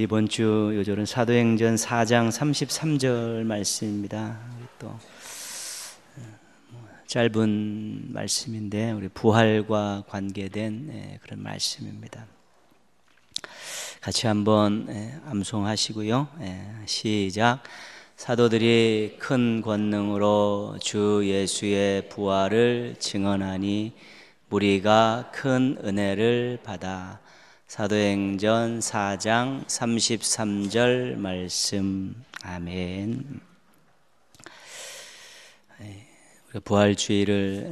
이번 주 요절은 사도행전 4장 33절 말씀입니다. 또 예, 뭐 짧은 말씀인데 우리 부활과 관계된 예, 그런 말씀입니다. 같이 한번 예, 암송하시고요. 시작. 사도들이 큰 권능으로 주 예수의 부활을 증언하니 무리가 큰 은혜를 받아 사도행전 4장 33절 말씀. 아멘. 네, 부활주의를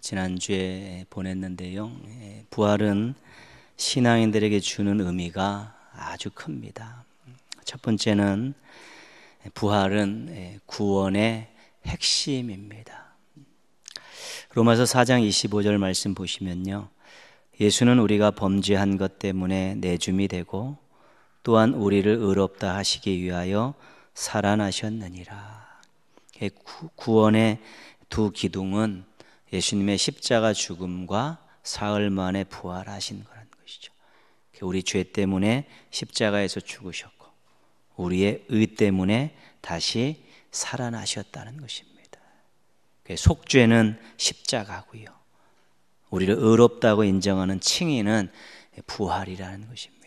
지난주에 보냈는데요. 예, 부활은 신앙인들에게 주는 의미가 아주 큽니다. 첫 번째는 부활은 구원의 핵심입니다. 로마서 4장 25절 말씀 보시면요. 예수는 우리가 범죄한 것 때문에 내줌이 되고 또한 우리를 의롭다 하시기 위하여 살아나셨느니라. 구원의 두 기둥은 예수님의 십자가 죽음과 사흘 만에 부활하신 거라는 것이죠. 우리 죄 때문에 십자가에서 죽으셨고 우리의 의 때문에 다시 살아나셨다는 것입니다. 속죄는 십자가고요. 우리를 의롭다고 인정하는 칭의는 부활이라는 것입니다.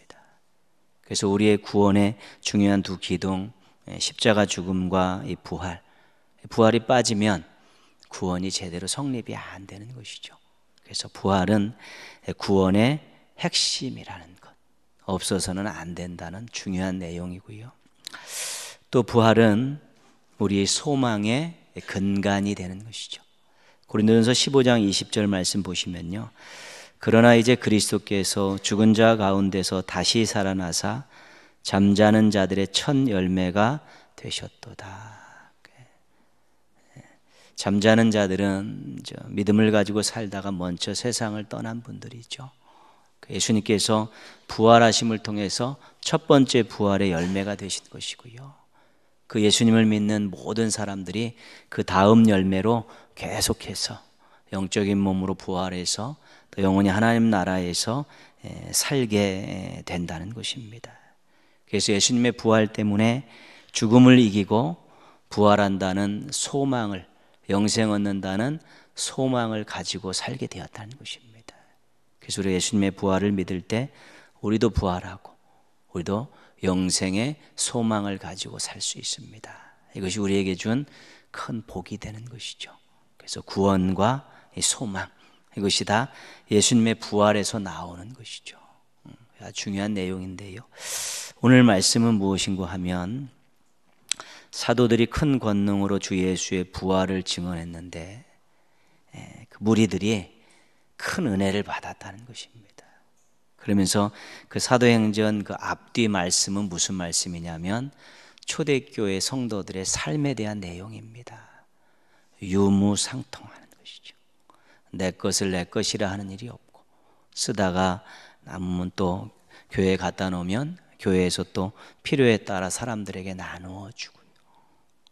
그래서 우리의 구원의 중요한 두 기둥, 예, 십자가 죽음과 이 부활. 부활이 빠지면 구원이 제대로 성립이 안 되는 것이죠. 그래서 부활은 구원의 핵심이라는 것. 없어서는 안 된다는 중요한 내용이고요. 또 부활은 우리의 소망의 근간이 되는 것이죠. 고린도전서 15장 20절 말씀 보시면요. 그러나 이제 그리스도께서 죽은 자 가운데서 다시 살아나사 잠자는 자들의 첫 열매가 되셨도다. 네. 잠자는 자들은 믿음을 가지고 살다가 먼저 세상을 떠난 분들이죠. 그 예수님께서 부활하심을 통해서 첫 번째 부활의 열매가 되신 것이고요. 그 예수님을 믿는 모든 사람들이 그 다음 열매로 계속해서 영적인 몸으로 부활해서 또 영원히 하나님 나라에서 살게 된다는 것입니다. 그래서 예수님의 부활 때문에 죽음을 이기고 부활한다는 소망을 영생 얻는다는 소망을 가지고 살게 되었다는 것입니다. 그래서 우리 예수님의 부활을 믿을 때 우리도 부활하고 우리도 영생의 소망을 가지고 살 수 있습니다. 이것이 우리에게 준 큰 복이 되는 것이죠. 그래서 구원과 소망 이것이 다 예수님의 부활에서 나오는 것이죠. 음, 중요한 내용인데요. 오늘 말씀은 무엇인고 하면 사도들이 큰 권능으로 주 예수의 부활을 증언했는데 예, 그 무리들이 큰 은혜를 받았다는 것입니다. 그러면서 그 사도행전 그 앞뒤 말씀은 무슨 말씀이냐면 초대교회 성도들의 삶에 대한 내용입니다. 유무상통하는 것이죠. 내 것을 내 것이라 하는 일이 없고 쓰다가 남으면 또 교회에 갖다 놓으면 교회에서 또 필요에 따라 사람들에게 나누어 주고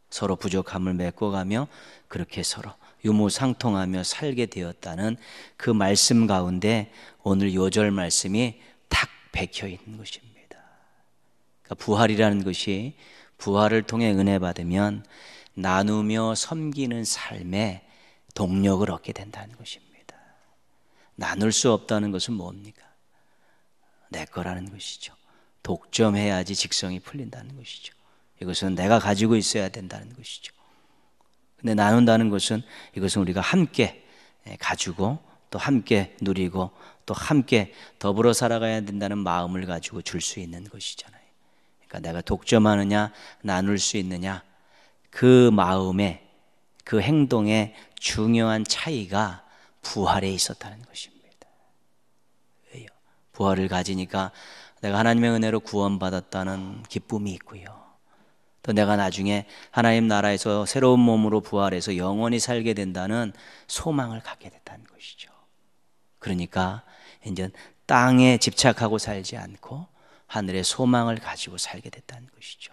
서로 부족함을 메꿔가며 그렇게 서로 유무상통하며 살게 되었다는 그 말씀 가운데 오늘 요절 말씀이 탁 백혀 있는 것입니다. 그러니까 부활이라는 것이 부활을 통해 은혜 받으면 나누며 섬기는 삶에 동력을 얻게 된다는 것입니다. 나눌 수 없다는 것은 뭡니까? 내 거라는 것이죠. 독점해야지 직성이 풀린다는 것이죠. 이것은 내가 가지고 있어야 된다는 것이죠. 근데 나눈다는 것은 이것은 우리가 함께 예, 가지고 또 함께 누리고 또 함께 더불어 살아가야 된다는 마음을 가지고 줄 수 있는 것이잖아요. 그러니까 내가 독점하느냐 나눌 수 있느냐 그 마음에 그행동에 중요한 차이가 부활에 있었다는 것입니다. 왜요? 부활을 가지니까 내가 하나님의 은혜로 구원받았다는 기쁨이 있고요. 또 내가 나중에 하나님 나라에서 새로운 몸으로 부활해서 영원히 살게 된다는 소망을 갖게 됐다는 것이죠. 그러니까 이제 땅에 집착하고 살지 않고 하늘의 소망을 가지고 살게 됐다는 것이죠.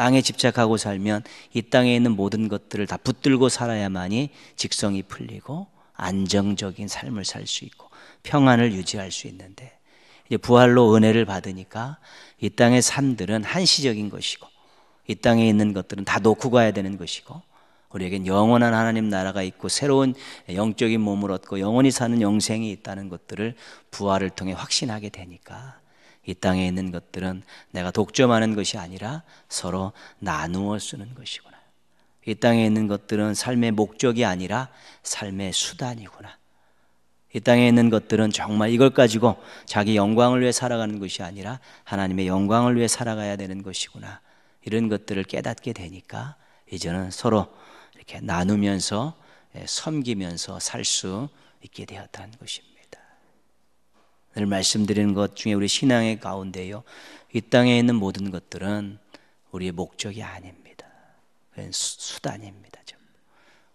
땅에 집착하고 살면 이 땅에 있는 모든 것들을 다 붙들고 살아야만이 직성이 풀리고 안정적인 삶을 살 수 있고 평안을 유지할 수 있는데 이제 부활로 은혜를 받으니까 이 땅의 삶들은 한시적인 것이고 이 땅에 있는 것들은 다 놓고 가야 되는 것이고 우리에겐 영원한 하나님 나라가 있고 새로운 영적인 몸을 얻고 영원히 사는 영생이 있다는 것들을 부활을 통해 확신하게 되니까 이 땅에 있는 것들은 내가 독점하는 것이 아니라 서로 나누어 쓰는 것이구나. 이 땅에 있는 것들은 삶의 목적이 아니라 삶의 수단이구나. 이 땅에 있는 것들은 정말 이걸 가지고 자기 영광을 위해 살아가는 것이 아니라 하나님의 영광을 위해 살아가야 되는 것이구나. 이런 것들을 깨닫게 되니까 이제는 서로 이렇게 나누면서 예, 섬기면서 살 수 있게 되었다는 것입니다. 늘 말씀드리는 것 중에 우리 신앙의 가운데요. 이 땅에 있는 모든 것들은 우리의 목적이 아닙니다. 그건 수단입니다.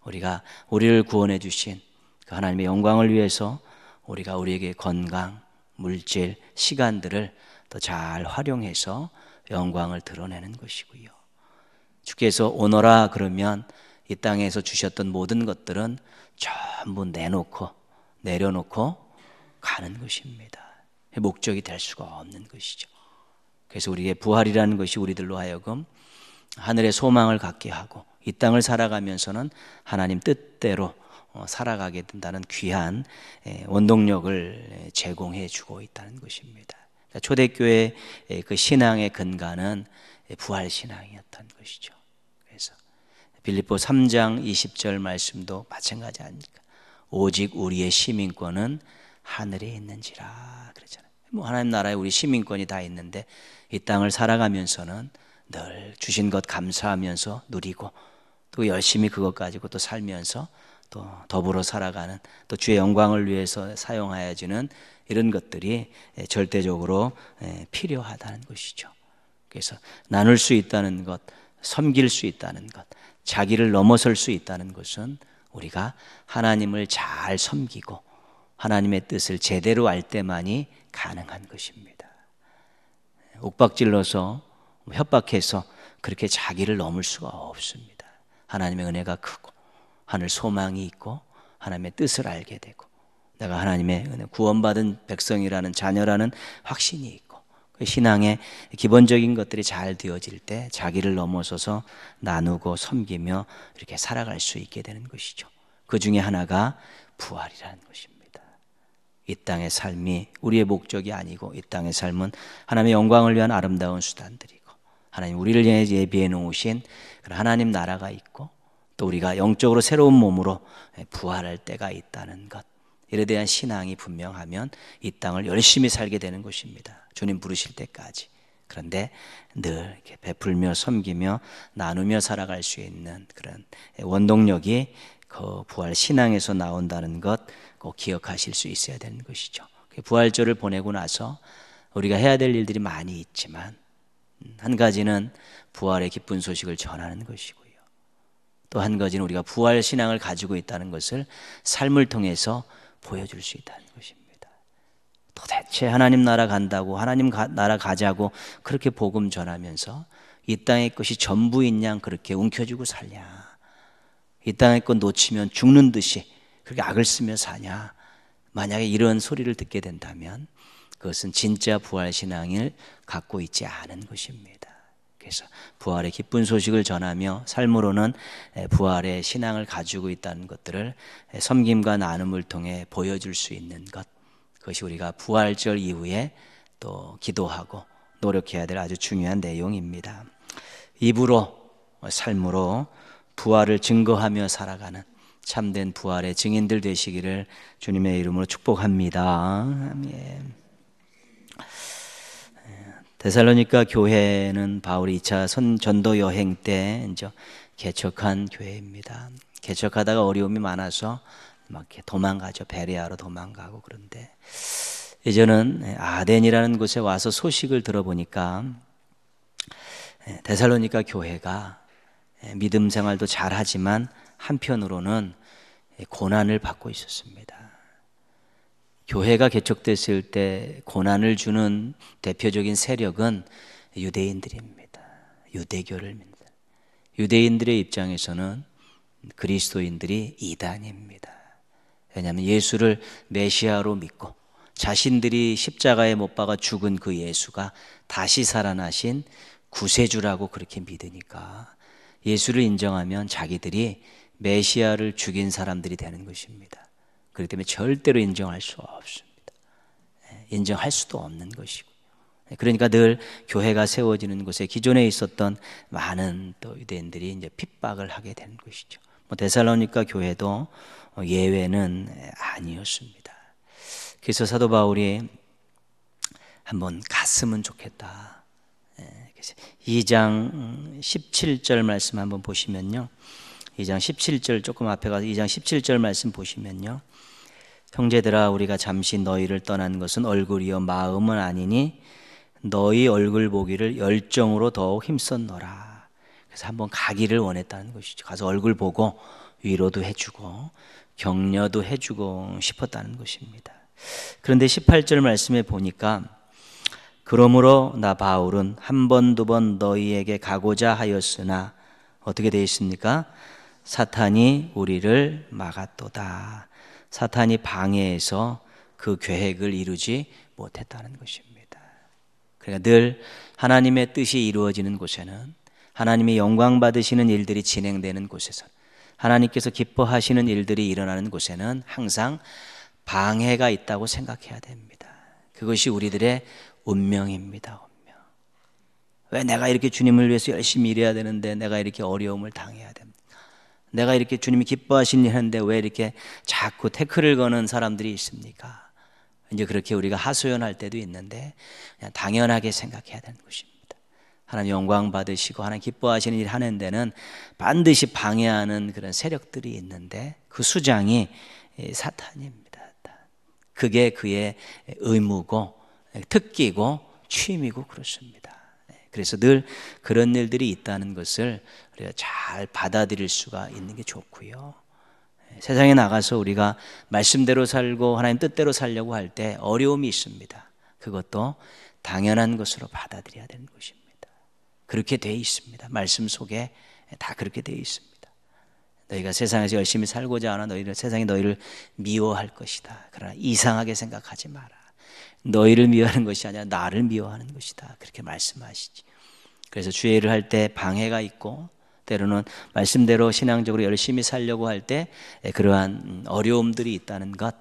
우리가 우리를 구원해 주신 그 하나님의 영광을 위해서 우리가 우리에게 건강, 물질, 시간들을 더 잘 활용해서 영광을 드러내는 것이고요. 주께서 오너라 그러면 이 땅에서 주셨던 모든 것들은 전부 내놓고 내려놓고 가는 것입니다. 목적이 될 수가 없는 것이죠. 그래서 우리의 부활이라는 것이 우리들로 하여금 하늘의 소망을 갖게 하고 이 땅을 살아가면서는 하나님 뜻대로 어, 살아가게 된다는 귀한 원동력을 제공해 주고 있다는 것입니다. 초대교회 그 신앙의 근간은 부활 신앙이었던 것이죠. 그래서 빌립보 3장 20절 말씀도 마찬가지 아닙니까? 오직 우리의 시민권은 하늘에 있는지라 그러잖아요. 뭐 하나님 나라에 우리 시민권이 다 있는데 이 땅을 살아가면서는 늘 주신 것 감사하면서 누리고 또 열심히 그것 가지고 또 살면서 또 더불어 살아가는 또 주의 영광을 위해서 사용하여지는 이런 것들이 예, 절대적으로 예, 필요하다는 것이죠. 그래서 나눌 수 있다는 것, 섬길 수 있다는 것, 자기를 넘어설 수 있다는 것은 우리가 하나님을 잘 섬기고 하나님의 뜻을 제대로 알 때만이 가능한 것입니다. 옥박질러서 협박해서 그렇게 자기를 넘을 수가 없습니다. 하나님의 은혜가 크고 하늘 소망이 있고 하나님의 뜻을 알게 되고 내가 하나님의 은혜 구원받은 백성이라는 자녀라는 확신이 있고 그 신앙의 기본적인 것들이 잘 되어질 때 자기를 넘어서서 나누고 섬기며 이렇게 살아갈 수 있게 되는 것이죠. 그 중에 하나가 부활이라는 것입니다. 이 땅의 삶이 우리의 목적이 아니고 이 땅의 삶은 하나님의 영광을 위한 아름다운 수단들이고 하나님 우리를 위해 예, 예비해 놓으신 그런 하나님 나라가 있고 또 우리가 영적으로 새로운 몸으로 예, 부활할 때가 있다는 것. 이에 대한 신앙이 분명하면 이 땅을 열심히 살게 되는 것입니다. 주님 부르실 때까지. 그런데 늘 이렇게 베풀며 섬기며 나누며 살아갈 수 있는 그런 예, 원동력이 그 부활 신앙에서 나온다는 것꼭 뭐 기억하실 수 있어야 되는 것이죠. 부활절을 보내고 나서 우리가 해야 될 일들이 많이 있지만 한 가지는 부활의 기쁜 소식을 전하는 것이고요. 또 한 가지는 우리가 부활 신앙을 가지고 있다는 것을 삶을 통해서 보여줄 수 있다는 것입니다. 도대체 하나님 나라 간다고 하나님 가, 나라 가자고 그렇게 복음 전하면서 이 땅의 것이 전부인 양 그렇게 움켜쥐고 살냐. 이 땅의 것 놓치면 죽는 듯이 그렇게 악을 쓰며 사냐? 만약에 이런 소리를 듣게 된다면 그것은 진짜 부활신앙을 갖고 있지 않은 것입니다. 그래서 부활의 기쁜 소식을 전하며 삶으로는 부활의 신앙을 가지고 있다는 것들을 섬김과 나눔을 통해 보여줄 수 있는 것. 그것이 우리가 부활절 이후에 또 기도하고 노력해야 될 아주 중요한 내용입니다. 입으로, 삶으로 부활을 증거하며 살아가는 참된 부활의 증인들 되시기를 주님의 이름으로 축복합니다. 예. 데살로니가 교회는 바울이 2차 선, 전도 여행 때 이제 개척한 교회입니다. 개척하다가 어려움이 많아서 막 도망가죠. 베레아로 도망가고 그런데 이제는 아덴이라는 곳에 와서 소식을 들어보니까 예, 데살로니가 교회가 예, 믿음 생활도 잘하지만 한편으로는 고난을 받고 있었습니다. 교회가 개척됐을 때 고난을 주는 대표적인 세력은 유대인들입니다. 유대교를 믿는 유대인들의 입장에서는 그리스도인들이 이단입니다. 왜냐하면 예수를 메시아로 믿고 자신들이 십자가에 못 박아 죽은 그 예수가 다시 살아나신 구세주라고 그렇게 믿으니까 예수를 인정하면 자기들이 메시아를 죽인 사람들이 되는 것입니다. 그렇기 때문에 절대로 인정할 수 없습니다. 예, 인정할 수도 없는 것이고. 예, 그러니까 늘 교회가 세워지는 곳에 기존에 있었던 많은 또 유대인들이 이제 핍박을 하게 되는 것이죠. 뭐 데살로니카 교회도 예외는 예, 아니었습니다. 그래서 사도 바울이 한번 갔으면 좋겠다. 2장 17절 말씀 한번 보시면요. 2장 17절 조금 앞에 가서 2장 17절 말씀 보시면요. 형제들아 우리가 잠시 너희를 떠난 것은 얼굴이요 마음은 아니니 너희 얼굴 보기를 열정으로 더욱 힘썼노라. 그래서 한번 가기를 원했다는 것이죠. 가서 얼굴 보고 위로도 해주고 격려도 해주고 싶었다는 것입니다. 그런데 18절 말씀에 보니까 그러므로 나 바울은 한 번 두 번 너희에게 가고자 하였으나 어떻게 되어 있습니까? 사탄이 우리를 막았도다. 사탄이 방해해서 그 계획을 이루지 못했다는 것입니다. 그러니까 늘 하나님의 뜻이 이루어지는 곳에는 하나님이 영광 받으시는 일들이 진행되는 곳에서 하나님께서 기뻐하시는 일들이 일어나는 곳에는 항상 방해가 있다고 생각해야 됩니다. 그것이 우리들의 운명입니다. 운명. 왜 내가 이렇게 주님을 위해서 열심히 일해야 되는데 내가 이렇게 어려움을 당해야 됩니다. 내가 이렇게 주님이 기뻐하신 일 하는데 왜 이렇게 자꾸 태클을 거는 사람들이 있습니까? 이제 그렇게 우리가 하소연할 때도 있는데 그냥 당연하게 생각해야 되는 것입니다. 하나님 영광 받으시고 하나님 기뻐하시는 일 하는 데는 반드시 방해하는 그런 세력들이 있는데 그 수장이 사탄입니다. 그게 그의 의무고 특기고 취미고 그렇습니다. 네, 그래서 늘 그런 일들이 있다는 것을 우리가 잘 받아들일 수가 있는 게 좋고요. 예, 세상에 나가서 우리가 말씀대로 살고 하나님 뜻대로 살려고 할 때 어려움이 있습니다. 그것도 당연한 것으로 받아들여야 되는 것입니다. 그렇게 돼 있습니다. 말씀 속에 다 그렇게 돼 있습니다. 너희가 세상에서 열심히 살고자 하나 너희를 세상이 너희를 미워할 것이다. 그러나 이상하게 생각하지 마라. 너희를 미워하는 것이 아니라 나를 미워하는 것이다. 그렇게 말씀하시지. 그래서 주의를 할 때 방해가 있고 때로는 말씀대로 신앙적으로 열심히 살려고 할 때 그러한 음, 어려움들이 있다는 것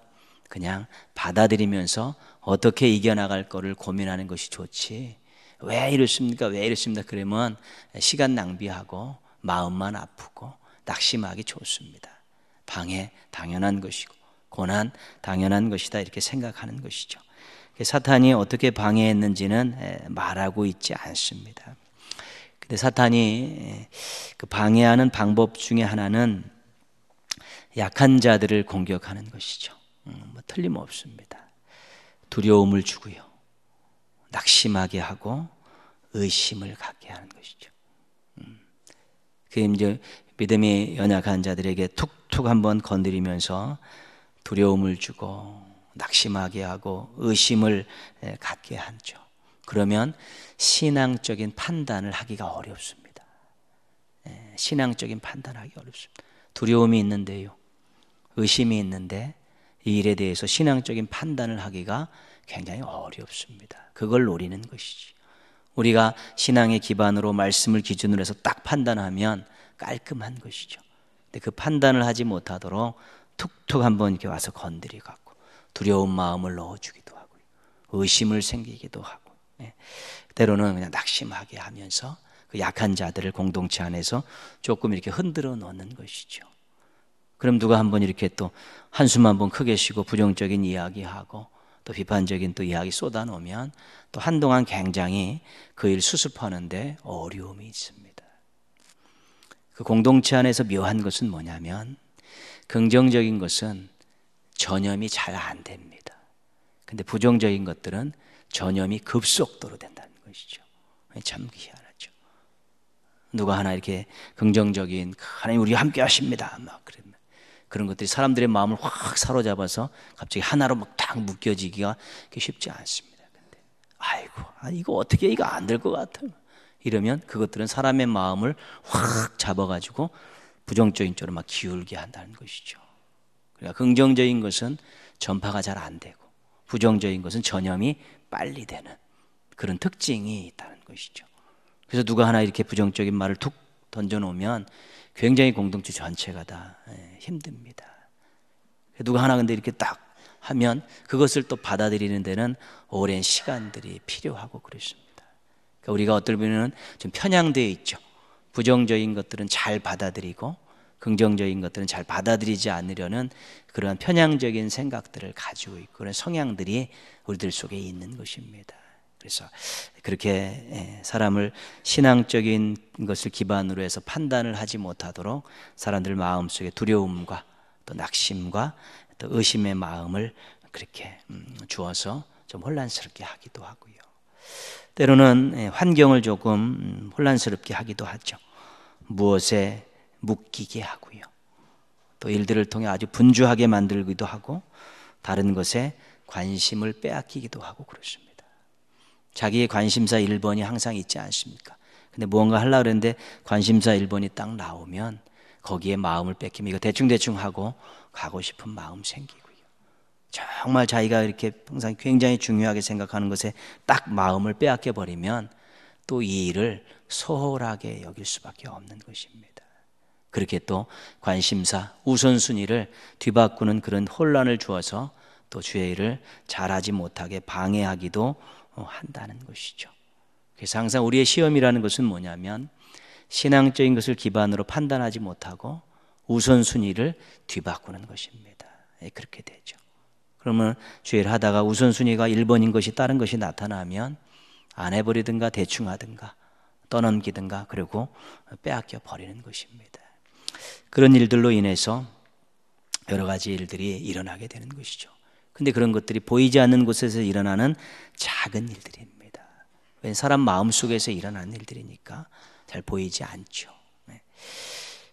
그냥 받아들이면서 어떻게 이겨나갈 거를 고민하는 것이 좋지. 왜 이렇습니까? 왜 이렇습니까? 그러면 시간 낭비하고 마음만 아프고 낙심하기 좋습니다. 방해 당연한 것이고 고난 당연한 것이다 이렇게 생각하는 것이죠. 그 사탄이 어떻게 방해했는지는 말하고 있지 않습니다. 근데 사탄이 예, 그 방해하는 방법 중에 하나는 약한 자들을 공격하는 것이죠. 음, 뭐 틀림없습니다. 두려움을 주고요. 낙심하게 하고 의심을 갖게 하는 것이죠. 음, 그 이제 믿음이 연약한 자들에게 툭툭 한번 건드리면서 두려움을 주고 낙심하게 하고 의심을 예, 갖게 하죠. 그러면 신앙적인 판단을 하기가 어렵습니다. 예, 신앙적인 판단하기 어렵습니다. 두려움이 있는데요. 의심이 있는데 이 일에 대해서 신앙적인 판단을 하기가 굉장히 어렵습니다. 그걸 노리는 것이지. 우리가 신앙의 기반으로 말씀을 기준으로 해서 딱 판단하면 깔끔한 것이죠. 근데 그 판단을 하지 못하도록 툭툭 한번 이렇게 와서 건드리고 두려운 마음을 넣어주기도 하고 의심을 생기기도 하고 예. 때로는 그냥 낙심하게 하면서 그 약한 자들을 공동체 안에서 조금 이렇게 흔들어 놓는 것이죠. 그럼 누가 한번 이렇게 또 한숨 한 번 크게 쉬고 부정적인 이야기하고 또 비판적인 또 이야기 쏟아놓으면 또 한동안 굉장히 그 일 수습하는데 어려움이 있습니다. 그 공동체 안에서 묘한 것은 뭐냐면 긍정적인 것은 전염이 잘 안 됩니다. 근데 부정적인 것들은 전염이 급속도로 된다는 것이죠. 참 희한하죠. 누가 하나 이렇게 긍정적인 하나님 우리 함께 하십니다. 막 그런 그런 것들이 사람들의 마음을 확 사로잡아서 갑자기 하나로 막딱 묶여지기가 쉽지 않습니다. 근데 아이고 아, 이거 어떻게 이거 안 될 것 같아. 이러면 그것들은 사람의 마음을 확 잡아가지고 부정적인 쪽으로 막 기울게 한다는 것이죠. 그러니까 긍정적인 것은 전파가 잘 안 되고 부정적인 것은 전염이 빨리 되는 그런 특징이 있다는 것이죠. 그래서 누가 하나 이렇게 부정적인 말을 툭 던져놓으면 굉장히 공동체 전체가 다 예, 힘듭니다. 누가 하나 근데 이렇게 딱 하면 그것을 또 받아들이는 데는 오랜 시간들이 필요하고 그렇습니다. 그러니까 우리가 어떨 때는 좀 편향되어 있죠. 부정적인 것들은 잘 받아들이고 긍정적인 것들은 잘 받아들이지 않으려는 그러한 편향적인 생각들을 가지고 있고 그런 성향들이 우리들 속에 있는 것입니다. 그래서 그렇게 예, 사람을 신앙적인 것을 기반으로 해서 판단을 하지 못하도록 사람들 마음속에 두려움과 또 낙심과 또 의심의 마음을 그렇게 음, 주어서 좀 혼란스럽게 하기도 하고요. 때로는 예, 환경을 조금 음, 혼란스럽게 하기도 하죠. 무엇에 묶이게 하고요. 또 일들을 통해 아주 분주하게 만들기도 하고 다른 것에 관심을 빼앗기기도 하고 그렇습니다. 자기의 관심사 1번이 항상 있지 않습니까? 근데 무언가 하려고 그랬는데 관심사 1번이 딱 나오면 거기에 마음을 뺏기면 이거 대충대충 하고 가고 싶은 마음 생기고요. 정말 자기가 이렇게 항상 굉장히 중요하게 생각하는 것에 딱 마음을 빼앗겨 버리면 또 이 일을 소홀하게 여길 수밖에 없는 것입니다. 그렇게 또 관심사, 우선순위를 뒤바꾸는 그런 혼란을 주어서 또 주의 일을 잘하지 못하게 방해하기도 어, 한다는 것이죠. 그래서 항상 우리의 시험이라는 것은 뭐냐면 신앙적인 것을 기반으로 판단하지 못하고 우선순위를 뒤바꾸는 것입니다. 예, 그렇게 되죠. 그러면 주의를 하다가 우선순위가 1번인 것이 다른 것이 나타나면 안 해버리든가 대충 하든가 떠넘기든가 그리고 빼앗겨 버리는 것입니다. 그런 일들로 인해서 여러 가지 일들이 일어나게 되는 것이죠. 근데 그런 것들이 보이지 않는 곳에서 일어나는 작은 일들입니다. 왜 사람 마음 속에서 일어나는 일들이니까 잘 보이지 않죠. 네.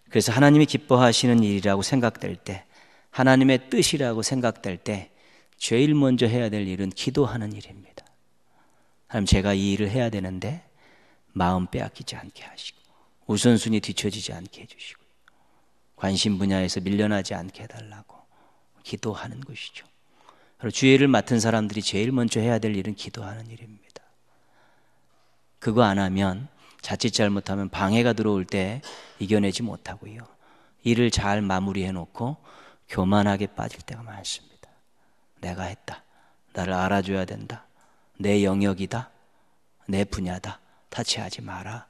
그래서 하나님이 기뻐하시는 일이라고 생각될 때, 하나님의 뜻이라고 생각될 때, 제일 먼저 해야 될 일은 기도하는 일입니다. 하나님, 제가 이 일을 해야 되는데, 마음 빼앗기지 않게 하시고, 우선순위 뒤처지지 않게 해주시고, 관심 분야에서 밀려나지 않게 해달라고 기도하는 것이죠. 그리 주의를 맡은 사람들이 제일 먼저 해야 될 일은 기도하는 일입니다. 그거 안 하면 자칫 잘못하면 방해가 들어올 때 이겨내지 못하고요. 일을 잘 마무리해 놓고 교만하게 빠질 때가 많습니다. 내가 했다. 나를 알아줘야 된다. 내 영역이다. 내 분야다. 타치하지 마라.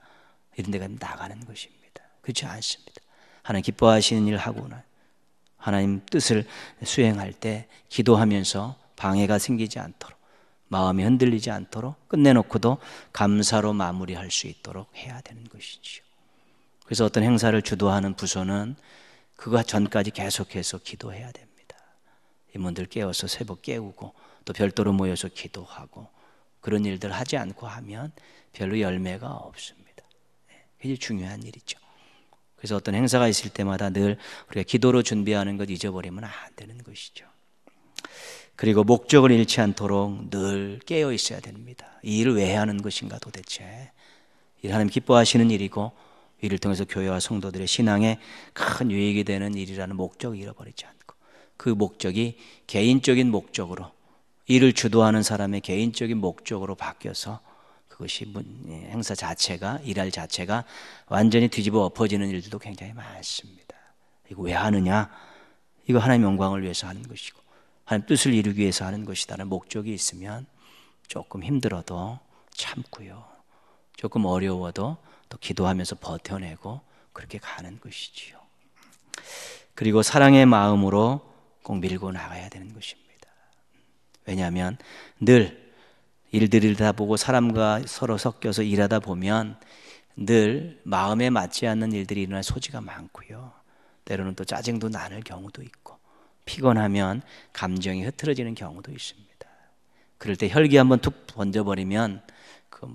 이런 데가 나가는 것입니다. 그렇지 않습니다. 하나님 기뻐하시는 일 하고는 하나님 뜻을 수행할 때 기도하면서 방해가 생기지 않도록 마음이 흔들리지 않도록 끝내놓고도 감사로 마무리할 수 있도록 해야 되는 것이지요. 그래서 어떤 행사를 주도하는 부서는 그가 전까지 계속해서 기도해야 됩니다. 임원들 깨워서 새벽 깨우고 또 별도로 모여서 기도하고 그런 일들 하지 않고 하면 별로 열매가 없습니다. 이게 네, 중요한 일이죠. 그래서 어떤 행사가 있을 때마다 늘 우리가 기도로 준비하는 것 잊어버리면 안 되는 것이죠. 그리고 목적을 잃지 않도록 늘 깨어 있어야 됩니다. 이 일을 왜 하는 것인가 도대체. 이 하나님 기뻐하시는 일이고 이를 통해서 교회와 성도들의 신앙에 큰 유익이 되는 일이라는 목적을 잃어버리지 않고 그 목적이 개인적인 목적으로 이를 주도하는 사람의 개인적인 목적으로 바뀌어서 그것이 예, 행사 자체가 일할 자체가 완전히 뒤집어 엎어지는 일들도 굉장히 많습니다. 이거 왜 하느냐? 이거 하나님 영광을 위해서 하는 것이고 하나님 뜻을 이루기 위해서 하는 것이다는 목적이 있으면 조금 힘들어도 참고요. 조금 어려워도 또 기도하면서 버텨내고 그렇게 가는 것이지요. 그리고 사랑의 마음으로 꼭 밀고 나가야 되는 것입니다. 왜냐하면 늘 일들을 다 보고 사람과 서로 섞여서 일하다 보면 늘 마음에 맞지 않는 일들이 일어날 소지가 많고요. 때로는 또 짜증도 나는 경우도 있고 피곤하면 감정이 흐트러지는 경우도 있습니다. 그럴 때 혈기 한번 툭번져버리면그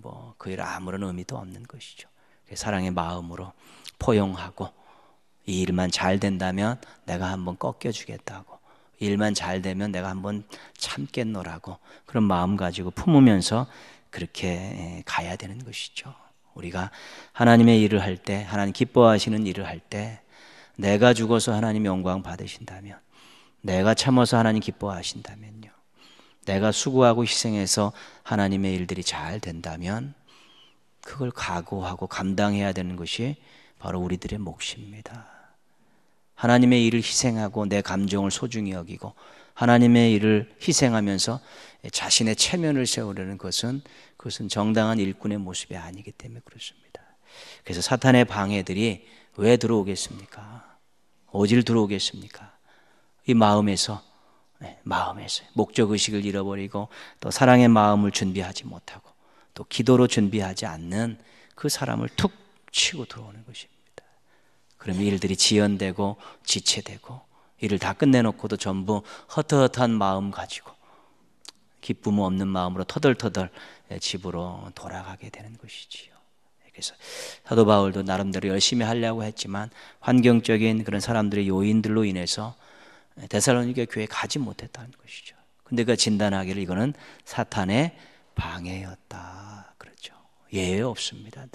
뭐 그 일 아무런 의미도 없는 것이죠. 사랑의 마음으로 포용하고 이 일만 잘 된다면 내가 한번 꺾여주겠다고 일만 잘 되면 내가 한번 참겠노라고 그런 마음 가지고 품으면서 그렇게 예, 가야 되는 것이죠. 우리가 하나님의 일을 할 때, 하나님 기뻐하시는 일을 할 때, 내가 죽어서 하나님 영광 받으신다면, 내가 참아서 하나님 기뻐하신다면요. 내가 수고하고 희생해서 하나님의 일들이 잘 된다면, 그걸 각오하고 감당해야 되는 것이 바로 우리들의 몫입니다. 하나님의 일을 희생하고 내 감정을 소중히 여기고 하나님의 일을 희생하면서 자신의 체면을 세우려는 것은 그것은 정당한 일꾼의 모습이 아니기 때문에 그렇습니다. 그래서 사탄의 방해들이 왜 들어오겠습니까? 어딜 들어오겠습니까? 이 마음에서 네, 마음에서 목적 의식을 잃어버리고 또 사랑의 마음을 준비하지 못하고 또 기도로 준비하지 않는 그 사람을 툭 치고 들어오는 것입니다. 그러면 일들이 지연되고 지체되고 일을 다 끝내놓고도 전부 허터허터한 마음 가지고 기쁨 없는 마음으로 터덜터덜 예, 집으로 돌아가게 되는 것이지요. 그래서 사도 바울도 나름대로 열심히 하려고 했지만 환경적인 그런 사람들의 요인들로 인해서 데살로니가 교회 가지 못했다는 것이죠. 근데 그 진단하기를 이거는 사탄의 방해였다. 그렇죠. 예외 없습니다.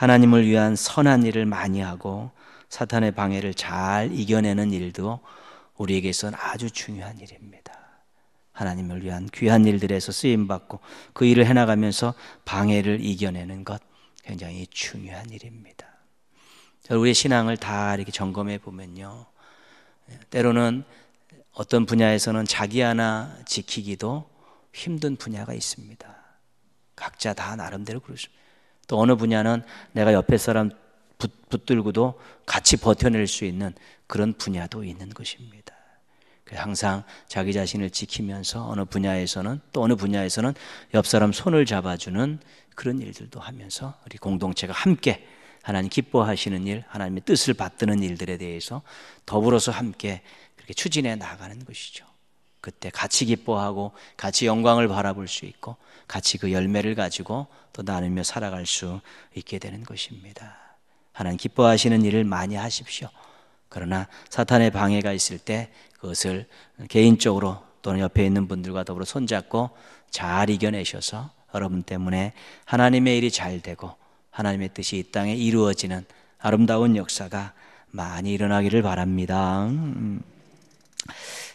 하나님을 위한 선한 일을 많이 하고 사탄의 방해를 잘 이겨내는 일도 우리에게선 아주 중요한 일입니다. 하나님을 위한 귀한 일들에서 쓰임받고 그 일을 해나가면서 방해를 이겨내는 것 굉장히 중요한 일입니다. 우리의 신앙을 다 이렇게 점검해 보면요. 때로는 어떤 분야에서는 자기 하나 지키기도 힘든 분야가 있습니다. 각자 다 나름대로 그렇습니다. 또 어느 분야는 내가 옆에 사람 붙들고도 같이 버텨낼 수 있는 그런 분야도 있는 것입니다. 그 항상 자기 자신을 지키면서 어느 분야에서는 또 어느 분야에서는 옆 사람 손을 잡아주는 그런 일들도 하면서 우리 공동체가 함께 하나님 기뻐하시는 일, 하나님의 뜻을 받드는 일들에 대해서 더불어서 함께 그렇게 추진해 나가는 것이죠. 그때 같이 기뻐하고 같이 영광을 바라볼 수 있고 같이 그 열매를 가지고 또 나누며 살아갈 수 있게 되는 것입니다. 하나님 기뻐하시는 일을 많이 하십시오. 그러나 사탄의 방해가 있을 때 그것을 개인적으로 또는 옆에 있는 분들과 더불어 손잡고 잘 이겨내셔서 여러분 때문에 하나님의 일이 잘 되고 하나님의 뜻이 이 땅에 이루어지는 아름다운 역사가 많이 일어나기를 바랍니다. 음.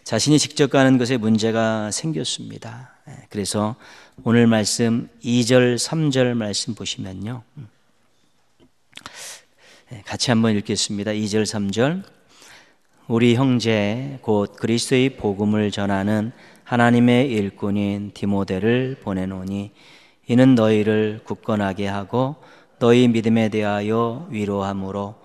자신이 직접 가는 것에 문제가 생겼습니다. 예, 그래서 오늘 말씀 2절, 3절 말씀 보시면요. 예, 같이 한번 읽겠습니다. 2절, 3절. 우리 형제 곧그리스의 복음을 전하는 하나님의 일꾼인 디모데를 보내노니 이는 너희를 굳건하게 하고 너희 믿음에 대하여 위로함으로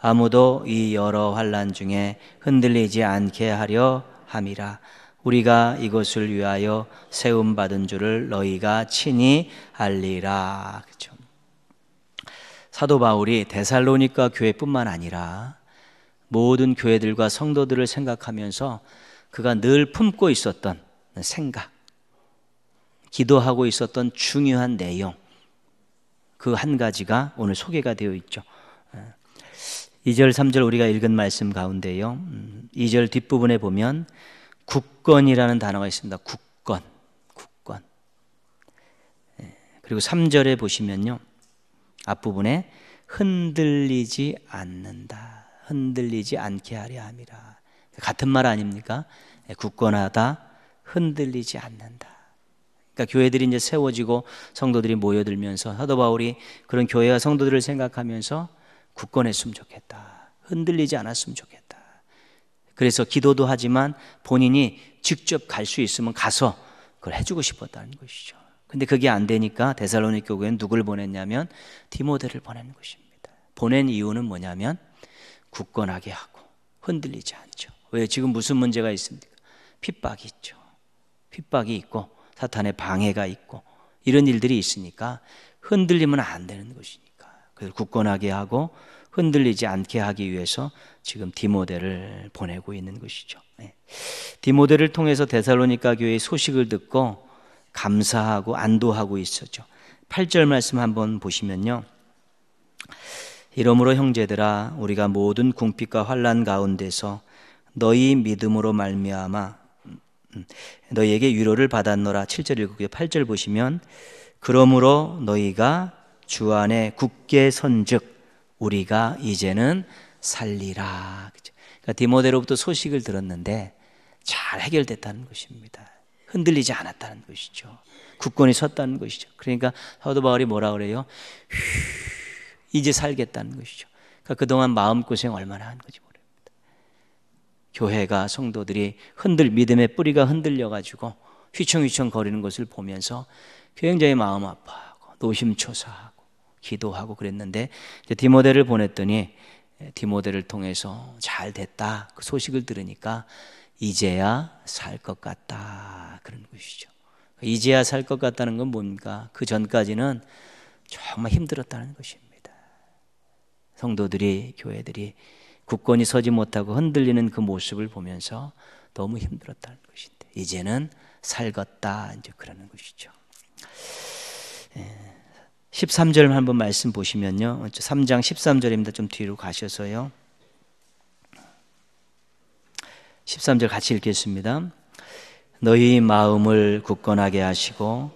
아무도 이 여러 환란 중에 흔들리지 않게 하려 함이라. 우리가 이것을 위하여 세움 받은 줄을 너희가 친히 알리라. 그죠? 사도 바울이 데살로니가 교회뿐만 아니라 모든 교회들과 성도들을 생각하면서 그가 늘 품고 있었던 생각, 기도하고 있었던 중요한 내용, 그 한 가지가 오늘 소개가 되어 있죠. 2절, 3절 우리가 읽은 말씀 가운데요. 2절 음, 뒷부분에 보면 국권이라는 단어가 있습니다. 국권. 국권. 예, 그리고 3절에 보시면요. 앞부분에 흔들리지 않는다. 흔들리지 않게 하려 함이라. 같은 말 아닙니까? 굳건하다, 예, 흔들리지 않는다. 그러니까 교회들이 이제 세워지고 성도들이 모여들면서 사도 바울이 그런 교회와 성도들을 생각하면서 굳건했으면 좋겠다. 흔들리지 않았으면 좋겠다. 그래서 기도도 하지만 본인이 직접 갈 수 있으면 가서 그걸 해주고 싶었다는 것이죠. 근데 그게 안 되니까 대살로니 교회는 누굴 보냈냐면 디모델을 보낸 것입니다. 보낸 이유는 뭐냐면 굳건하게 하고 흔들리지 않죠. 왜 지금 무슨 문제가 있습니까? 핍박이 있죠. 핍박이 있고 사탄의 방해가 있고 이런 일들이 있으니까 흔들리면 안 되는 것이니 그들 굳건하게 하고 흔들리지 않게 하기 위해서 지금 디모데를 보내고 있는 것이죠. 예. 디모데를 통해서 데살로니가 교회의 소식을 듣고 감사하고 안도하고 있었죠. 8절 말씀 한번 보시면요. 이러므로 형제들아 우리가 모든 궁핍과 환난 가운데서 너희 믿음으로 말미암아 음, 너희에게 위로를 받았노라 7절 읽고 8절 보시면 그러므로 너희가 주 안에 굳게 선즉 우리가 이제는 살리라. 그러니까 디모데로부터 소식을 들었는데 잘 해결됐다는 것입니다. 흔들리지 않았다는 것이죠. 굳건히 섰다는 것이죠. 그러니까 사도 바울이 뭐라 그래요? 휴, 이제 살겠다는 것이죠. 그러니까 그동안 마음고생 얼마나 한 거지 모릅니다. 교회가 성도들이 흔들 믿음의 뿌리가 흔들려 가지고 휘청휘청 거리는 것을 보면서 굉장히 마음 아파하고 노심초사 기도하고 그랬는데 디모데를 보냈더니 디모데를 통해서 잘 됐다 그 소식을 들으니까 이제야 살 것 같다 그런 것이죠. 이제야 살 것 같다는 건 뭡니까? 그 전까지는 정말 힘들었다는 것입니다. 성도들이 교회들이 굳건히 서지 못하고 흔들리는 그 모습을 보면서 너무 힘들었다는 것인데 이제는 살겄다 이제 그러는 것이죠. 예. 13절 한번 말씀 보시면요. 3장 13절입니다. 좀 뒤로 가셔서요. 13절 같이 읽겠습니다. 너희 마음을 굳건하게 하시고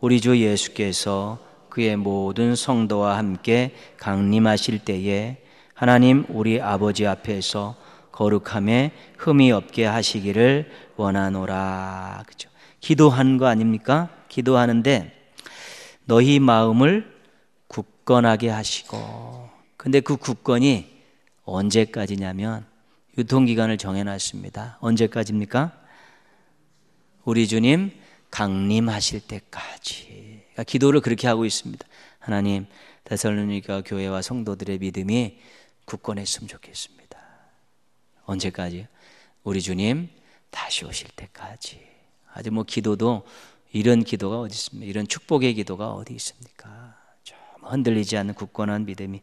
우리 주 예수께서 그의 모든 성도와 함께 강림하실 때에 하나님 우리 아버지 앞에서 거룩함에 흠이 없게 하시기를 원하노라. 그죠? 기도하는 거 아닙니까? 기도하는데 너희 마음을 굳건하게 하시고 근데 그 굳건이 언제까지냐면 유통기간을 정해놨습니다. 언제까지입니까? 우리 주님 강림하실 때까지. 그러니까 기도를 그렇게 하고 있습니다. 하나님, 대살로니가 교회와 성도들의 믿음이 굳건했으면 좋겠습니다. 언제까지? 우리 주님 다시 오실 때까지. 아주 뭐 기도도 이런 기도가 어디 있습니까? 이런 축복의 기도가 어디 있습니까? 좀 흔들리지 않는 굳건한 믿음이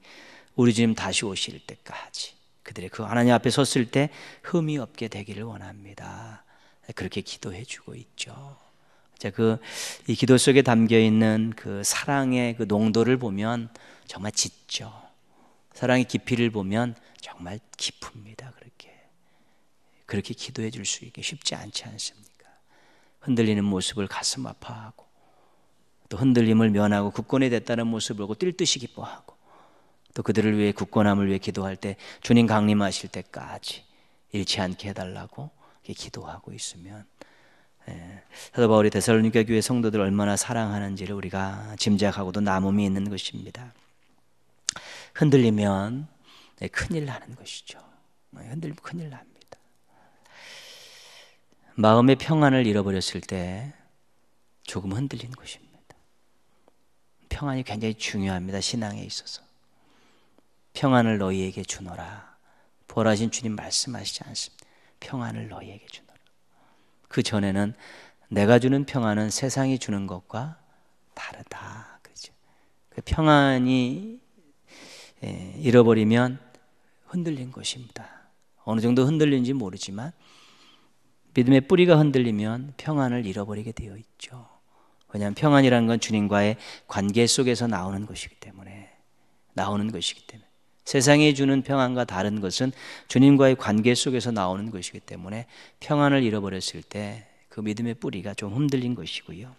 우리 주님 다시 오실 때까지 그들의 그 하나님 앞에 섰을 때 흠이 없게 되기를 원합니다. 그렇게 기도해 주고 있죠. 그이 기도 속에 담겨 있는 그 사랑의 그 농도를 보면 정말 짙죠. 사랑의 깊이를 보면 정말 깊습니다. 그렇게 그렇게 기도해 줄 수 있게 쉽지 않지 않습니까? 흔들리는 모습을 가슴 아파하고 또 흔들림을 면하고 굳건히 됐다는 모습을 보고 뛸 듯이 기뻐하고 또 그들을 위해 굳건함을 위해 기도할 때 주님 강림하실 때까지 잃지 않게 해달라고 기도하고 있으면 예, 사도 바울이 대살로니가 교회 성도들 얼마나 사랑하는지를 우리가 짐작하고도 남음이 있는 것입니다. 흔들리면 예, 큰일 나는 것이죠. 예, 흔들리면 큰일 납니다. 마음의 평안을 잃어버렸을 때 조금 흔들리는 것입니다. 평안이 굉장히 중요합니다. 신앙에 있어서. 평안을 너희에게 주노라. 보라신 주님 말씀하시지 않습니다. 평안을 너희에게 주노라. 그 전에는 내가 주는 평안은 세상이 주는 것과 다르다. 그죠? 그 평안이 예, 잃어버리면 흔들린 것입니다. 어느 정도 흔들린지 모르지만 믿음의 뿌리가 흔들리면 평안을 잃어버리게 되어 있죠. 왜냐하면 평안이라는 건 주님과의 관계 속에서 나오는 것이기 때문에 나오는 것이기 때문에 세상이 주는 평안과 다른 것은 주님과의 관계 속에서 나오는 것이기 때문에 평안을 잃어버렸을 때 그 믿음의 뿌리가 좀 흔들린 것이고요.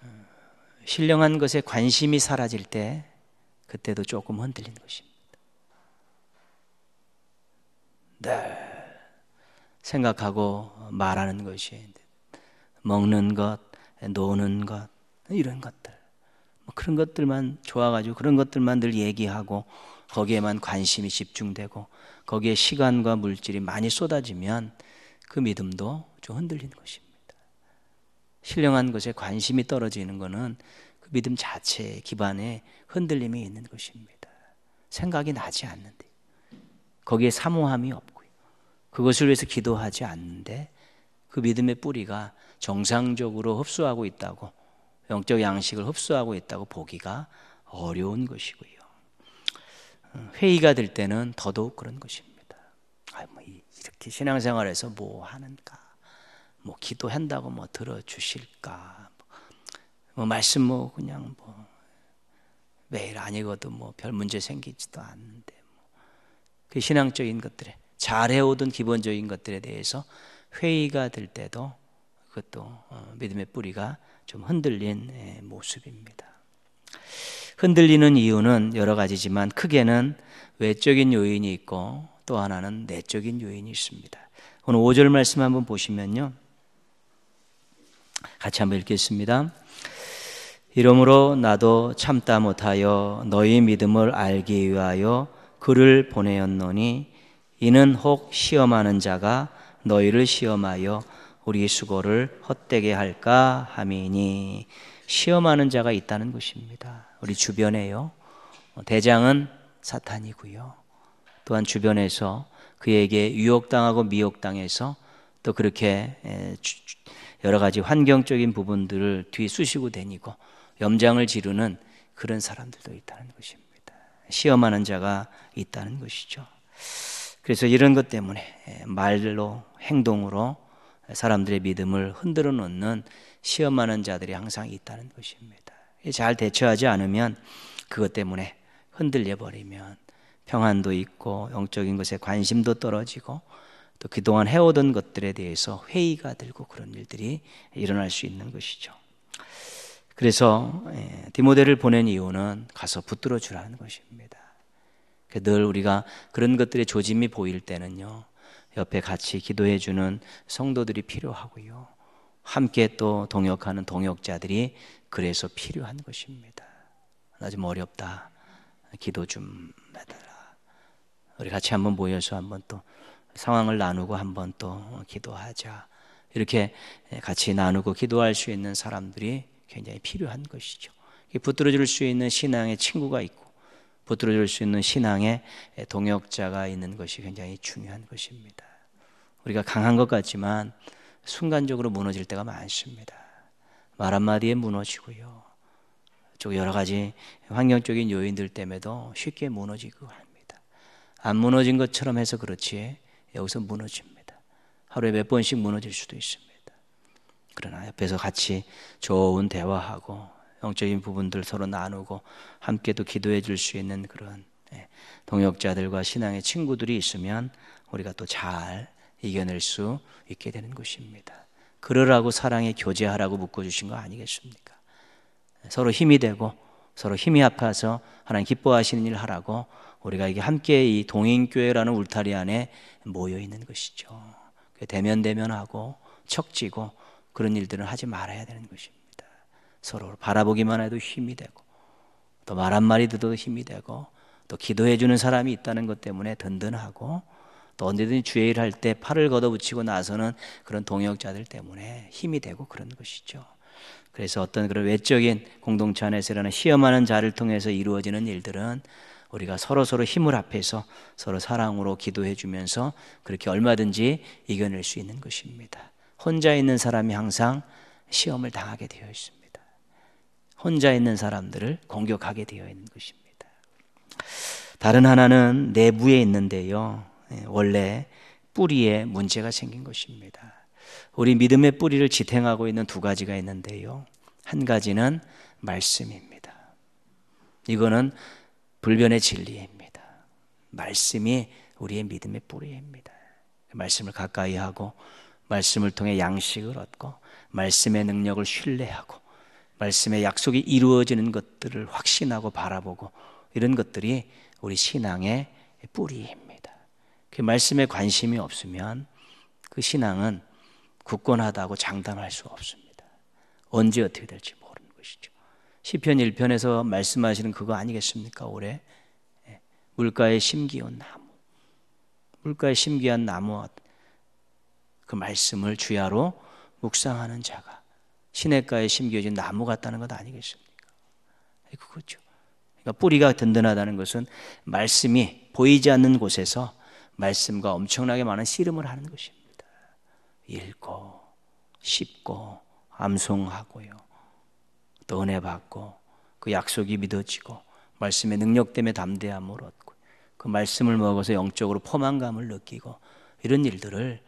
어, 신령한 것에 관심이 사라질 때 그때도 조금 흔들린 것입니다. 네. 생각하고 말하는 것이 먹는 것, 노는 것 이런 것들 뭐 그런 것들만 좋아가지고 그런 것들만 늘 얘기하고 거기에만 관심이 집중되고 거기에 시간과 물질이 많이 쏟아지면 그 믿음도 좀 흔들리는 것입니다. 신령한 것에 관심이 떨어지는 것은 그 믿음 자체 기반에 흔들림이 있는 것입니다. 생각이 나지 않는데 거기에 사모함이 없고 그것을 위해서 기도하지 않는데 그 믿음의 뿌리가 정상적으로 흡수하고 있다고 영적 양식을 흡수하고 있다고 보기가 어려운 것이고요. 회의가 될 때는 더더욱 그런 것입니다. 아, 뭐 이렇게 신앙생활에서 뭐 하는가, 뭐 기도한다고 뭐 들어주실까, 뭐, 뭐 말씀 뭐 그냥 뭐 매일 아니거든 뭐 별 문제 생기지도 않는데 뭐그 신앙적인 것들에 잘해오던 기본적인 것들에 대해서 회의가 될 때도 그것도 어, 믿음의 뿌리가 좀 흔들린 예, 모습입니다. 흔들리는 이유는 여러 가지지만 크게는 외적인 요인이 있고 또 하나는 내적인 요인이 있습니다. 오늘 5절 말씀 한번 보시면요. 같이 한번 읽겠습니다. 이러므로 나도 참다 못하여 너희 믿음을 알기 위하여 그를 보내었노니 이는 혹 시험하는 자가 너희를 시험하여 우리 수고를 헛되게 할까 하미니 시험하는 자가 있다는 것입니다. 우리 주변에요. 어, 대장은 사탄이고요. 또한 주변에서 그에게 유혹당하고 미혹당해서 또 그렇게 여러 가지 환경적인 부분들을 뒤쑤시고 다니고 염장을 지르는 그런 사람들도 있다는 것입니다. 시험하는 자가 있다는 것이죠. 그래서 이런 것 때문에 예, 말로 행동으로 사람들의 믿음을 흔들어 놓는 시험하는 자들이 항상 있다는 것입니다. 잘 대처하지 않으면 그것 때문에 흔들려 버리면 평안도 있고 영적인 것에 관심도 떨어지고 또 그동안 해오던 것들에 대해서 회의가 들고 그런 일들이 일어날 수 있는 것이죠. 그래서 예, 디모데를 보낸 이유는 가서 붙들어 주라는 것입니다. 늘 우리가 그런 것들의 조짐이 보일 때는요. 옆에 같이 기도해 주는 성도들이 필요하고요. 함께 또 동역하는 동역자들이 그래서 필요한 것입니다. 나 좀 어렵다. 기도 좀 해달라. 우리 같이 한번 모여서 한번 또 상황을 나누고 한번 또 기도하자. 이렇게 같이 나누고 기도할 수 있는 사람들이 굉장히 필요한 것이죠. 붙들어줄 수 있는 신앙의 친구가 있고 붙들어줄 수 있는 신앙의 동역자가 있는 것이 굉장히 중요한 것입니다. 우리가 강한 것 같지만 순간적으로 무너질 때가 많습니다. 말 한마디에 무너지고요. 여러 가지 환경적인 요인들 때문에도 쉽게 무너지고 합니다. 안 무너진 것처럼 해서 그렇지 여기서 무너집니다. 하루에 몇 번씩 무너질 수도 있습니다. 그러나 옆에서 같이 좋은 대화하고 영적인 부분들 서로 나누고 함께 또 기도해 줄 수 있는 그런 예, 동역자들과 신앙의 친구들이 있으면 우리가 또 잘 이겨낼 수 있게 되는 것입니다. 그러라고 사랑에 교제하라고 묶어주신 거 아니겠습니까? 서로 힘이 되고 서로 힘이 합해서 하나님 기뻐하시는 일 하라고 우리가 이게 함께 이 동인교회라는 울타리 안에 모여 있는 것이죠. 대면대면하고 척지고 그런 일들은 하지 말아야 되는 것입니다. 서로를 바라보기만 해도 힘이 되고 또 말 한마디 듣어도 힘이 되고 또 기도해 주는 사람이 있다는 것 때문에 든든하고 또 언제든지 주의 일할 때 팔을 걷어붙이고 나서는 그런 동역자들 때문에 힘이 되고 그런 것이죠. 그래서 어떤 그런 외적인 공동체 안에서 라는 시험하는 자를 통해서 이루어지는 일들은 우리가 서로 서로 힘을 합해서 서로 사랑으로 기도해 주면서 그렇게 얼마든지 이겨낼 수 있는 것입니다. 혼자 있는 사람이 항상 시험을 당하게 되어 있습니다. 혼자 있는 사람들을 공격하게 되어 있는 것입니다. 다른 하나는 내부에 있는데요. 예, 원래 뿌리에 문제가 생긴 것입니다. 우리 믿음의 뿌리를 지탱하고 있는 두 가지가 있는데요. 한 가지는 말씀입니다. 이거는 불변의 진리입니다. 말씀이 우리의 믿음의 뿌리입니다. 말씀을 가까이 하고, 말씀을 통해 양식을 얻고, 말씀의 능력을 신뢰하고, 말씀의 약속이 이루어지는 것들을 확신하고 바라보고 이런 것들이 우리 신앙의 뿌리입니다. 그 말씀에 관심이 없으면 그 신앙은 굳건하다고 장담할 수 없습니다. 언제 어떻게 될지 모르는 것이죠. 시편 1편에서 말씀하시는 그거 아니겠습니까? 올해 예, 물가에 심기온 나무, 물가에 심기한 나무 그 말씀을 주야로 묵상하는 자가 시냇가에 심겨진 나무 같다는 것 아니겠습니까? 예, 그거죠. 그러니까 뿌리가 든든하다는 것은 말씀이 보이지 않는 곳에서 말씀과 엄청나게 많은 씨름을 하는 것입니다. 읽고, 씹고, 암송하고요. 또 은혜 받고, 그 약속이 믿어지고, 말씀의 능력 때문에 담대함을 얻고, 그 말씀을 먹어서 영적으로 포만감을 느끼고, 이런 일들을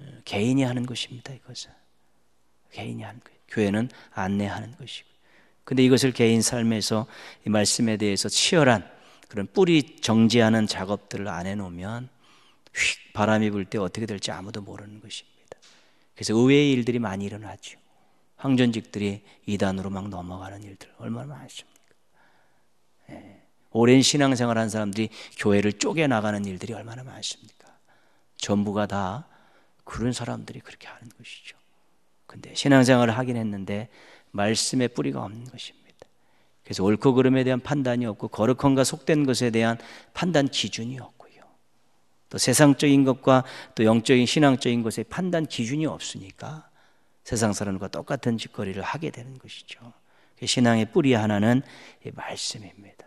어, 개인이 하는 것입니다, 이것은. 개인이 하는 거예요. 교회는 안내하는 것이고. 근데 이것을 개인 삶에서 이 말씀에 대해서 치열한 그런 뿌리 정지하는 작업들을 안 해놓으면 휙 바람이 불 때 어떻게 될지 아무도 모르는 것입니다. 그래서 의외의 일들이 많이 일어나죠. 황전직들이 이단으로 막 넘어가는 일들 얼마나 많습니까? 예. 오랜 신앙생활 한 사람들이 교회를 쪼개나가는 일들이 얼마나 많습니까? 전부가 다 그런 사람들이 그렇게 하는 것이죠. 근데 신앙생활을 하긴 했는데 말씀의 뿌리가 없는 것입니다. 그래서 옳고 그름에 대한 판단이 없고 거룩함과 속된 것에 대한 판단 기준이 없고요. 또 세상적인 것과 또 영적인 신앙적인 것의 판단 기준이 없으니까 세상 사람과 똑같은 짓거리를 하게 되는 것이죠. 신앙의 뿌리 하나는 말씀입니다.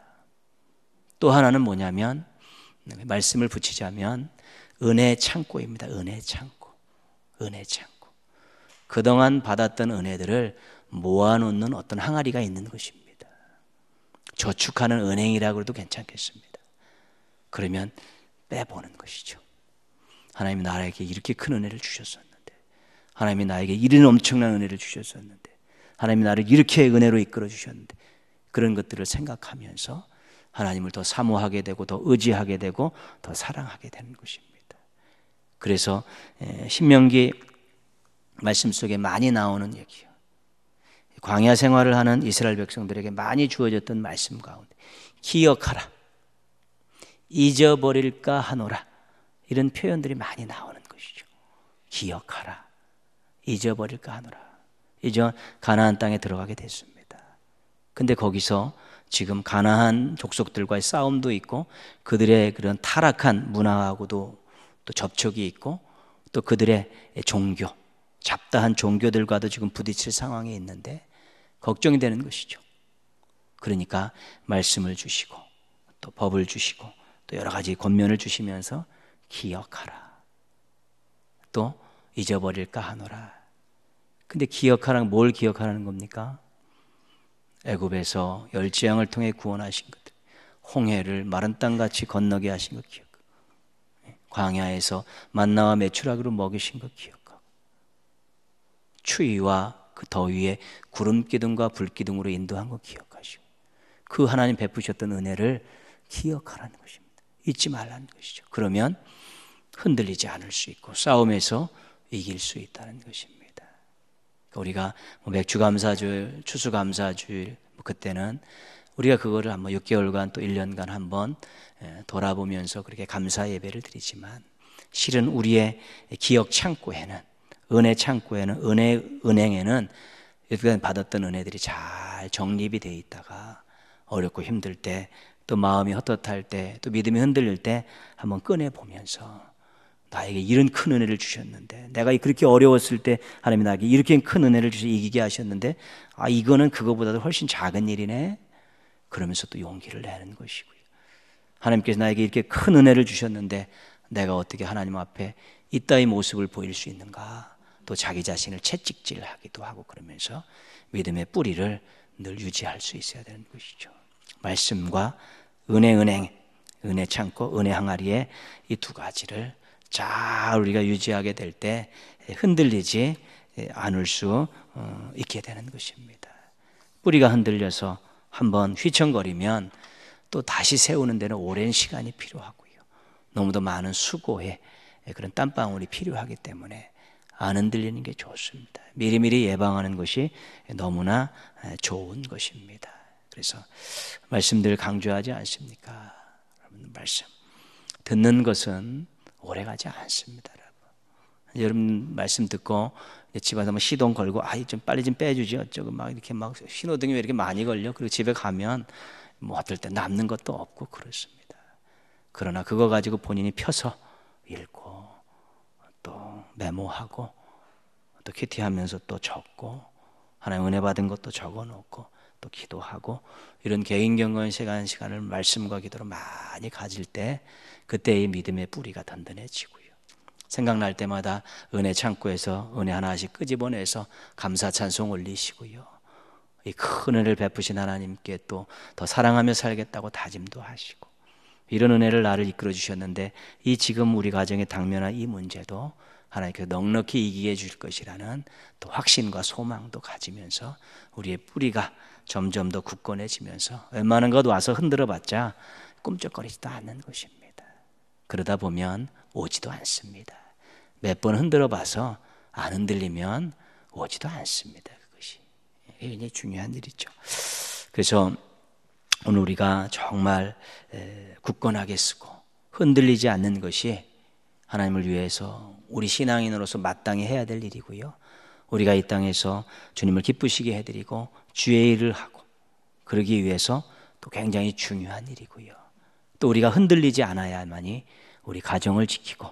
또 하나는 뭐냐면 말씀을 붙이자면 은혜 창고입니다. 은혜 창고. 은혜 창고. 그동안 받았던 은혜들을 모아놓는 어떤 항아리가 있는 것입니다. 저축하는 은행이라고 해도 괜찮겠습니다. 그러면 빼보는 것이죠. 하나님이 나에게 이렇게 큰 은혜를 주셨었는데, 하나님이 나에게 이런 엄청난 은혜를 주셨었는데, 하나님이 나를 이렇게 은혜로 이끌어 주셨는데, 그런 것들을 생각하면서 하나님을 더 사모하게 되고, 더 의지하게 되고, 더 사랑하게 되는 것입니다. 그래서 신명기 말씀 속에 많이 나오는 얘기예요. 광야 생활을 하는 이스라엘 백성들에게 많이 주어졌던 말씀 가운데 기억하라. 잊어버릴까 하노라. 이런 표현들이 많이 나오는 것이죠. 기억하라. 잊어버릴까 하노라. 이제 가나안 땅에 들어가게 됐습니다. 근데 거기서 지금 가나안 족속들과의 싸움도 있고 그들의 그런 타락한 문화하고도 또 접촉이 있고 또 그들의 종교 잡다한 종교들과도 지금 부딪힐 상황에 있는데 걱정이 되는 것이죠. 그러니까 말씀을 주시고 또 법을 주시고 또 여러 가지 권면을 주시면서 기억하라. 또 잊어버릴까 하노라. 근데 기억하랑 뭘 기억하라는 겁니까? 애굽에서 열지양을 통해 구원하신 것들, 홍해를 마른 땅같이 건너게 하신 것 기억, 광야에서 만나와 매출하기로 먹이신 것 기억, 추위와 그 더위에 구름 기둥과 불 기둥으로 인도한 거 기억하시고 그 하나님 베푸셨던 은혜를 기억하라는 것입니다. 잊지 말라는 것이죠. 그러면 흔들리지 않을 수 있고 싸움에서 이길 수 있다는 것입니다. 그러니까 우리가 뭐 맥주감사주일, 추수감사주일 뭐 그때는 우리가 그거를 한번 6개월간 또 1년간 한번 예, 돌아보면서 그렇게 감사 예배를 드리지만 실은 우리의 기억 창고에는 은혜 창고에는 은혜 은행에는 여태까 받았던 은혜들이 잘 정립이 돼 있다가 어렵고 힘들 때 또 마음이 헛헛할 때 또 믿음이 흔들릴 때 한번 꺼내 보면서 나에게 이런 큰 은혜를 주셨는데 내가 그렇게 어려웠을 때하나님 나에게 이렇게 큰 은혜를 주셔 이기게 하셨는데 아 이거는 그거보다도 훨씬 작은 일이네 그러면서 또 용기를 내는 것이고요 하나님께서 나에게 이렇게 큰 은혜를 주셨는데 내가 어떻게 하나님 앞에 이따의 모습을 보일 수 있는가 또 자기 자신을 채찍질하기도 하고 그러면서 믿음의 뿌리를 늘 유지할 수 있어야 되는 것이죠. 말씀과 은혜 은행, 은혜 창고, 은혜 항아리에 이두 가지를 잘 우리가 유지하게 될 때 흔들리지 않을 수 어, 있게 되는 것입니다. 뿌리가 흔들려서 한번 휘청거리면 또 다시 세우는 데는 오랜 시간이 필요하고요. 너무도 많은 수고에 그런 땀방울이 필요하기 때문에 안 흔들리는 게 좋습니다. 미리미리 예방하는 것이 너무나 좋은 것입니다. 그래서 말씀들 강조하지 않습니까? 여러분 말씀 듣는 것은 오래가지 않습니다. 여러분 여러분 말씀 듣고 집에서 막 뭐 시동 걸고 아좀 빨리 좀 빼주지 어쩌고 막 이렇게 막 신호등이 왜 이렇게 많이 걸려? 그리고 집에 가면 뭐 어떨 때 남는 것도 없고 그렇습니다. 그러나 그거 가지고 본인이 펴서 읽고 메모하고 또 큐티하면서 또 적고 하나님 은혜 받은 것도 적어놓고 또 기도하고 이런 개인 경건 시간 시간을 말씀과 기도로 많이 가질 때 그때의 믿음의 뿌리가 든든해지고요 생각날 때마다 은혜 창고에서 은혜 하나씩 끄집어내서 감사 찬송 올리시고요. 이 큰 은혜를 베푸신 하나님께 또 더 사랑하며 살겠다고 다짐도 하시고 이런 은혜를 나를 이끌어 주셨는데 이 지금 우리 가정에 당면한 이 문제도 하나님께서 그 넉넉히 이기게 해줄 것이라는 또 확신과 소망도 가지면서 우리의 뿌리가 점점 더 굳건해지면서 웬만한 것 와서 흔들어봤자 꿈쩍거리지도 않는 것입니다. 그러다 보면 오지도 않습니다. 몇 번 흔들어봐서 안 흔들리면 오지도 않습니다. 그것이 굉장히 중요한 일이죠. 그래서 오늘 우리가 정말 굳건하게 쓰고 흔들리지 않는 것이 하나님을 위해서 우리 신앙인으로서 마땅히 해야 될 일이고요. 우리가 이 땅에서 주님을 기쁘시게 해드리고 주의 일을 하고 그러기 위해서 또 굉장히 중요한 일이고요. 또 우리가 흔들리지 않아야만이 우리 가정을 지키고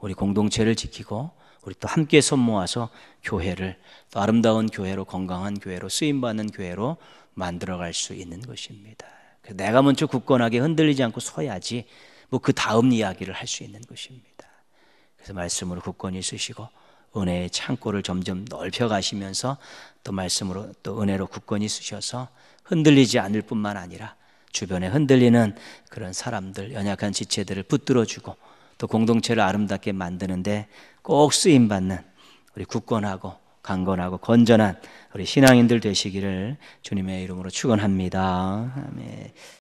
우리 공동체를 지키고 우리 또 함께 손 모아서 교회를 또 아름다운 교회로 건강한 교회로 쓰임받는 교회로 만들어갈 수 있는 것입니다. 내가 먼저 굳건하게 흔들리지 않고 서야지 뭐 그 다음 이야기를 할 수 있는 것입니다. 그 말씀으로 굳건히 쓰시고 은혜의 창고를 점점 넓혀 가시면서 또 말씀으로 또 은혜로 굳건히 쓰셔서 흔들리지 않을 뿐만 아니라 주변에 흔들리는 그런 사람들, 연약한 지체들을 붙들어 주고 또 공동체를 아름답게 만드는데 꼭 쓰임 받는 우리 굳건하고 강건하고 건전한 우리 신앙인들 되시기를 주님의 이름으로 축원합니다. 아멘.